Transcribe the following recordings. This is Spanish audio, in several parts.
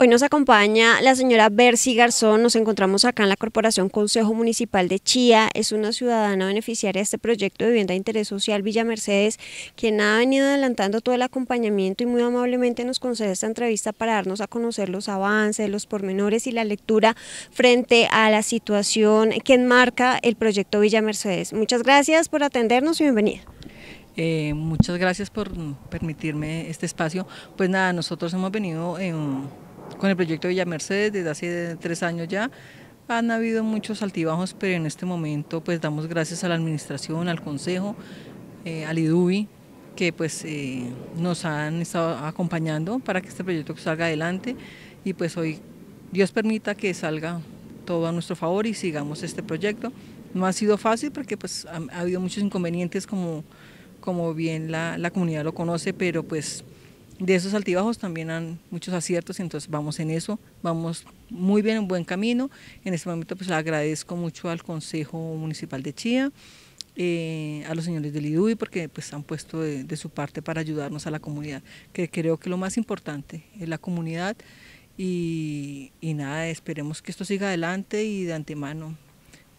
Hoy nos acompaña la señora Bercy Garzón, nos encontramos acá en la Corporación Consejo Municipal de Chía, es una ciudadana beneficiaria de este proyecto de vivienda de interés social Villa Mercedes, quien ha venido adelantando todo el acompañamiento y muy amablemente nos concede esta entrevista para darnos a conocer los avances, los pormenores y la lectura frente a la situación que enmarca el proyecto Villa Mercedes. Muchas gracias por atendernos y bienvenida. Eh, muchas gracias por permitirme este espacio. Pues nada, nosotros hemos venido en con el proyecto Villa Mercedes desde hace tres años ya han habido muchos altibajos, pero en este momento pues damos gracias a la administración, al consejo, eh, al IDUBI, que pues eh, nos han estado acompañando para que este proyecto salga adelante y pues hoy Dios permita que salga todo a nuestro favor y sigamos este proyecto. No ha sido fácil porque pues ha, ha habido muchos inconvenientes como, como bien la, la comunidad lo conoce, pero pues de esos altibajos también han muchos aciertos, entonces vamos en eso, vamos muy bien, en buen camino. En este momento pues agradezco mucho al Consejo Municipal de Chía, eh, a los señores del IDUI, porque pues han puesto de, su parte para ayudarnos a la comunidad, que creo que lo más importante es la comunidad y, nada, esperemos que esto siga adelante y de antemano.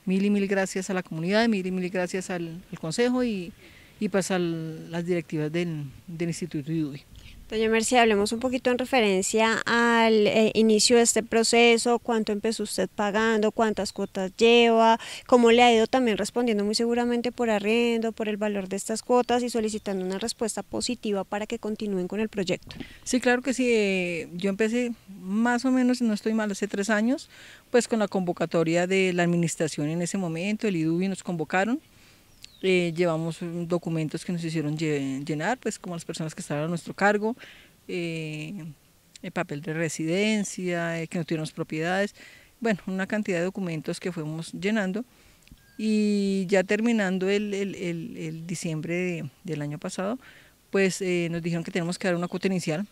Mil y mil gracias a la comunidad, mil y mil gracias al, Consejo y, y pues a las directivas del, Instituto IDUI. Doña Mercia, hablemos un poquito en referencia al eh, inicio de este proceso, cuánto empezó usted pagando, cuántas cuotas lleva, cómo le ha ido también respondiendo muy seguramente por arriendo, por el valor de estas cuotas y solicitando una respuesta positiva para que continúen con el proyecto. Sí, claro que sí. Eh, yo empecé más o menos, si no estoy mal, hace tres años, pues con la convocatoria de la administración en ese momento, el IDUBI nos convocaron eh, llevamos documentos que nos hicieron llenar, pues como las personas que estaban a nuestro cargo, eh, el papel de residencia, eh, que no tuviéramos propiedades, bueno, una cantidad de documentos que fuimos llenando. Y ya terminando el, diciembre del año pasado, pues nos dijeron que tenemos que dar una cuota inicial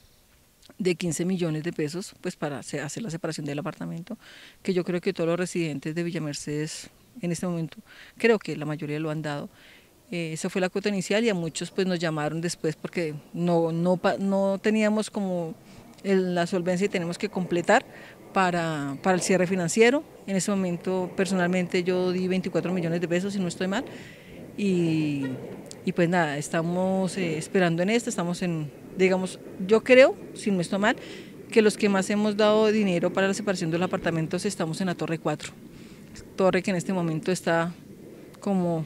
de 15 millones de pesos pues para hacer la separación del apartamento, que yo creo que todos los residentes de Villa Mercedes en este momento creo que la mayoría lo han dado. Eh, esa fue la cuota inicial y a muchos pues nos llamaron después porque no, no, no teníamos como la solvencia y tenemos que completar para, para el cierre financiero. En ese momento personalmente yo di 24 millones de pesos si no estoy mal y, pues nada, estamos eh, esperando en esto, estamos en, digamos, yo creo, si no estoy mal, que los que más hemos dado dinero para la separación de los apartamentos estamos en la Torre 4 torre que en este momento está como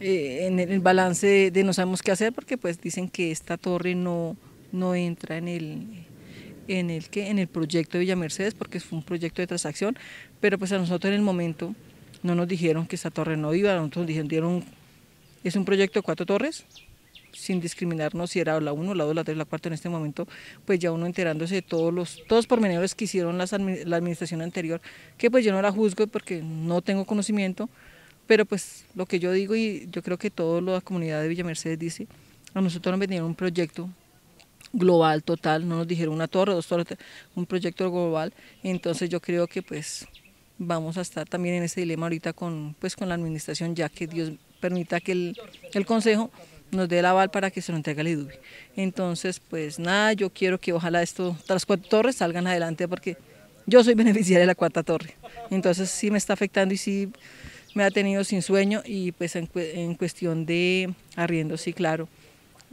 eh, en el balance de, no sabemos qué hacer porque pues dicen que esta torre no, no entra en el en el que en el proyecto de Villa Mercedes porque fue un proyecto de transacción, pero pues a nosotros en el momento no nos dijeron que esta torre no iba, nosotros nos dijeron, es un proyecto de cuatro torres, sin discriminarnos si era la 1, la 2, la 3, la 4 en este momento, pues ya uno enterándose de todos los todos pormenores que hicieron la administración anterior, que pues yo no la juzgo porque no tengo conocimiento, pero pues lo que yo digo y yo creo que toda la comunidad de Villa Mercedes dice, a nosotros nos vendieron un proyecto global, total, no nos dijeron una torre, dos torres, un proyecto global, entonces yo creo que pues vamos a estar también en ese dilema ahorita con, pues, con la administración, ya que Dios permita que el, el Consejo nos dé la aval para que se lo entregue al IDUBI. Entonces, pues nada, yo quiero que ojalá esto, las cuatro torres salgan adelante porque yo soy beneficiaria de la cuarta torre. Entonces sí me está afectando y sí me ha tenido sin sueño y pues en, cuestión de arriendo, sí, claro.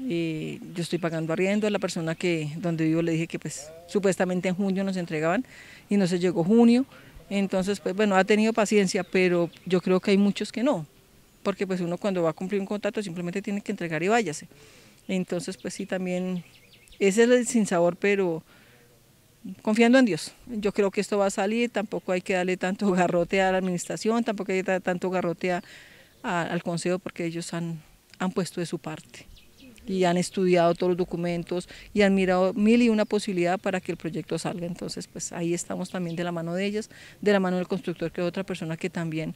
Eh, yo estoy pagando arriendo, la persona que donde vivo le dije que pues supuestamente en junio nos entregaban y no se llegó junio. Entonces, pues bueno, ha tenido paciencia, pero yo creo que hay muchos que no, porque pues uno cuando va a cumplir un contrato simplemente tiene que entregar y váyase. Entonces pues sí, también ese es el sinsabor, pero confiando en Dios. Yo creo que esto va a salir, tampoco hay que darle tanto garrote a la administración, tampoco hay que darle tanto garrote al consejo porque ellos han, han puesto de su parte y han estudiado todos los documentos y han mirado mil y una posibilidad para que el proyecto salga. Entonces, pues ahí estamos también de la mano de ellas, de la mano del constructor, que es otra persona que también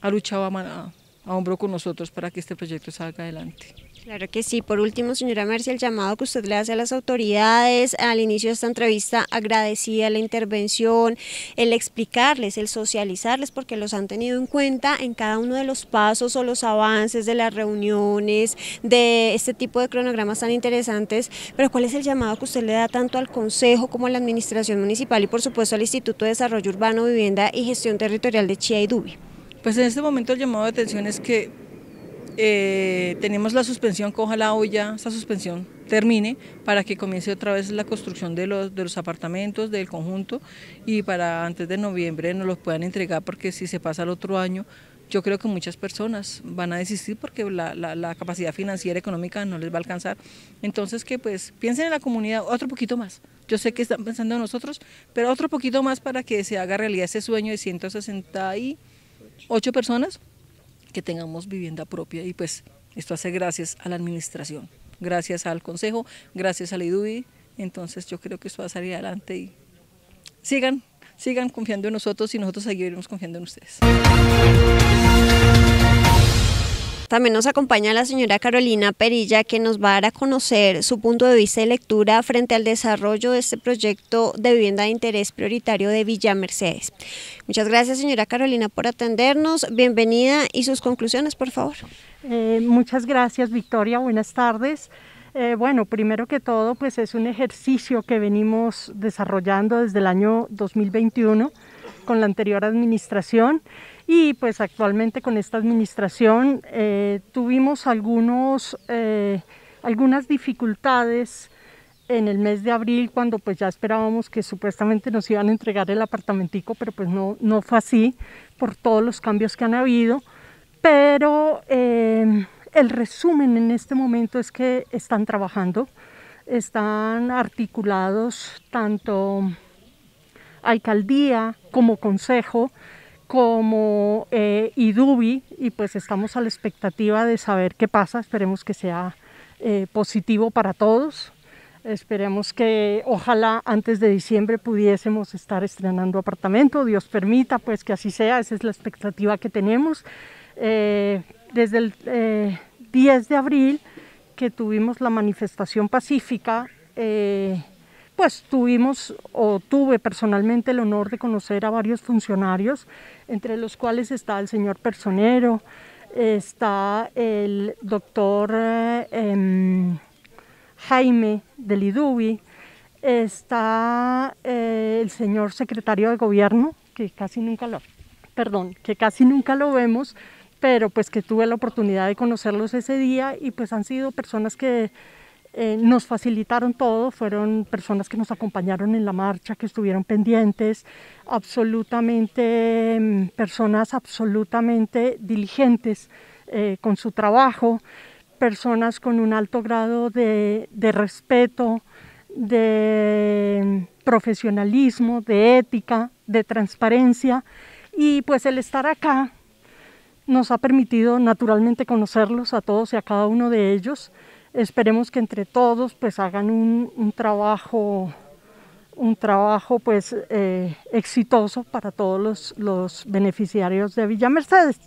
ha luchado a, a hombro con nosotros para que este proyecto salga adelante. Claro que sí. Por último, señora Mercia, el llamado que usted le hace a las autoridades al inicio de esta entrevista, agradecida la intervención, el explicarles, el socializarles, porque los han tenido en cuenta en cada uno de los pasos o los avances de las reuniones, de este tipo de cronogramas tan interesantes. Pero, ¿cuál es el llamado que usted le da tanto al Consejo como a la Administración Municipal y, por supuesto, al Instituto de Desarrollo Urbano, Vivienda y Gestión Territorial de Chía y Dubi? Pues en este momento el llamado de atención es que eh, tenemos la suspensión, que ojalá hoy ya suspensión termine para que comience otra vez la construcción de los, de los apartamentos, del conjunto, y para antes de noviembre nos los puedan entregar, porque si se pasa al otro año, yo creo que muchas personas van a desistir porque la, capacidad financiera económica no les va a alcanzar. Entonces que pues piensen en la comunidad otro poquito más. Yo sé que están pensando en nosotros, pero otro poquito más para que se haga realidad ese sueño de 160 y ocho personas que tengamos vivienda propia y pues esto hace gracias a la administración, gracias al consejo, gracias a la IDUI, entonces yo creo que esto va a salir adelante y sigan, sigan confiando en nosotros y nosotros seguiremos confiando en ustedes. También nos acompaña la señora Carolina Perilla, que nos va a dar a conocer su punto de vista y lectura frente al desarrollo de este proyecto de vivienda de interés prioritario de Villa Mercedes. Muchas gracias, señora Carolina, por atendernos. Bienvenida y sus conclusiones, por favor. Eh, muchas gracias, Victoria. Buenas tardes. Eh, bueno, primero que todo, pues es un ejercicio que venimos desarrollando desde el año 2021 con la anterior administración y pues actualmente con esta administración eh, tuvimos algunos, eh, algunas dificultades en el mes de abril cuando pues ya esperábamos que supuestamente nos iban a entregar el apartamentico, pero pues no, no fue así por todos los cambios que han habido. Pero eh, el resumen en este momento es que están trabajando, están articulados tanto alcaldía, como consejo, como eh, IDUBI, y pues estamos a la expectativa de saber qué pasa, esperemos que sea eh, positivo para todos. Esperemos que ojalá antes de diciembre pudiésemos estar estrenando apartamento, Dios permita pues que así sea, esa es la expectativa que tenemos. Eh, desde el 10 de abril que tuvimos la manifestación pacífica, eh, pues tuvimos o tuve personalmente el honor de conocer a varios funcionarios, entre los cuales está el señor Personero, está el doctor em, Jaime del Idubi, está eh, el señor secretario de gobierno, que casi nunca lo, perdón, que casi nunca lo vemos, pero pues que tuve la oportunidad de conocerlos ese día y pues han sido personas que eh, nos facilitaron todo, fueron personas que nos acompañaron en la marcha, que estuvieron pendientes, absolutamente, mm, personas absolutamente diligentes eh, con su trabajo, personas con un alto grado de respeto, de mm, profesionalismo, de ética, de transparencia y pues el estar acá nos ha permitido naturalmente conocerlos a todos y a cada uno de ellos. Esperemos que entre todos pues hagan un, trabajo un trabajo pues eh, exitoso para todos los, los beneficiarios de Villa Mercedes.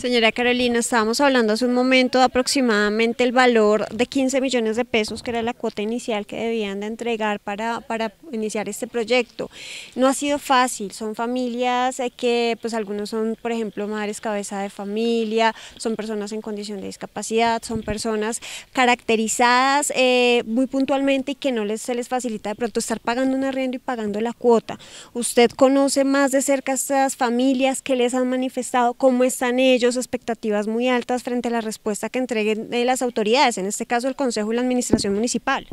Señora Carolina, estábamos hablando hace un momento de aproximadamente el valor de 15 millones de pesos, que era la cuota inicial que debían de entregar para, iniciar este proyecto. No ha sido fácil, son familias eh, que, pues algunos son, por ejemplo, madres cabeza de familia, son personas en condición de discapacidad, son personas caracterizadas eh, muy puntualmente y que no les, se les facilita de pronto estar pagando un arriendo y pagando la cuota. ¿Usted conoce más de cerca a estas familias? que les han manifestado? ¿Cómo están ellos? ellos expectativas muy altas frente a la respuesta que entreguen eh, las autoridades, en este caso el Consejo y la Administración Municipal.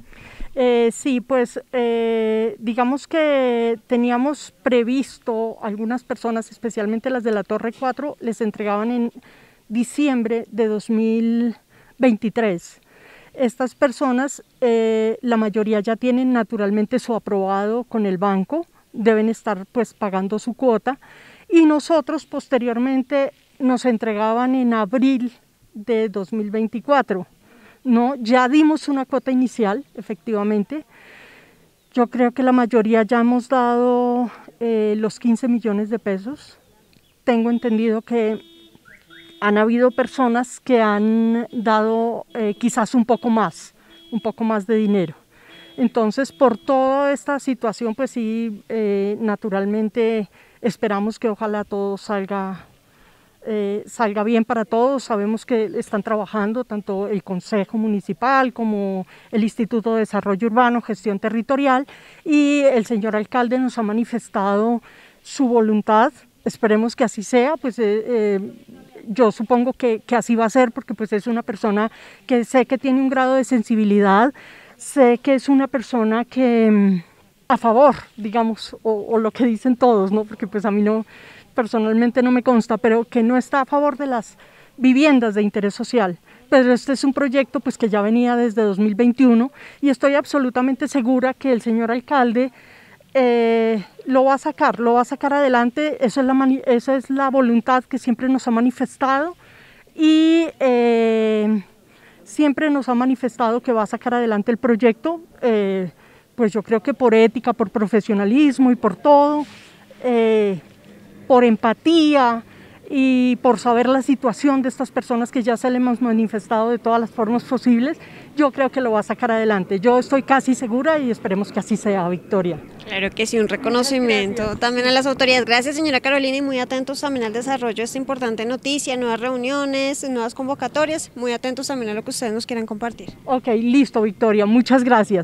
Eh, sí, pues eh, digamos que teníamos previsto algunas personas, especialmente las de la Torre 4, les entregaban en diciembre de 2023 estas personas, la mayoría ya tienen naturalmente su aprobado con el banco, deben estar pues pagando su cuota y nosotros posteriormente nos entregaban en abril de 2024. No, ya dimos una cuota inicial, efectivamente. Yo creo que la mayoría ya hemos dado eh, los 15 millones de pesos. Tengo entendido que han habido personas que han dado eh, quizás un poco más, un poco más de dinero. Entonces, por toda esta situación, pues sí, eh, naturalmente esperamos que ojalá todo salga eh, salga bien para todos. Sabemos que están trabajando tanto el Consejo Municipal como el Instituto de Desarrollo Urbano, Gestión Territorial y el señor alcalde nos ha manifestado su voluntad. Esperemos que así sea, pues eh, eh, yo supongo que, así va a ser porque pues es una persona que sé que tiene un grado de sensibilidad, sé que es una persona que mm, a favor, digamos, o, lo que dicen todos, ¿no? Porque pues a mí no, personalmente no me consta, pero que no está a favor de las viviendas de interés social. Pero este es un proyecto pues, que ya venía desde 2021 y estoy absolutamente segura que el señor alcalde eh, lo va a sacar, lo va a sacar adelante, esa es la, esa es la voluntad que siempre nos ha manifestado y eh, siempre nos ha manifestado que va a sacar adelante el proyecto, eh, pues yo creo que por ética, por profesionalismo y por todo por empatía y por saber la situación de estas personas que ya se le hemos manifestado de todas las formas posibles, yo creo que lo va a sacar adelante. Yo estoy casi segura y esperemos que así sea, Victoria. Claro que sí, un reconocimiento también a las autoridades. Gracias, señora Carolina, y muy atentos también al desarrollo de esta importante noticia, nuevas reuniones, nuevas convocatorias, muy atentos también a lo que ustedes nos quieran compartir. Ok, listo, Victoria, muchas gracias.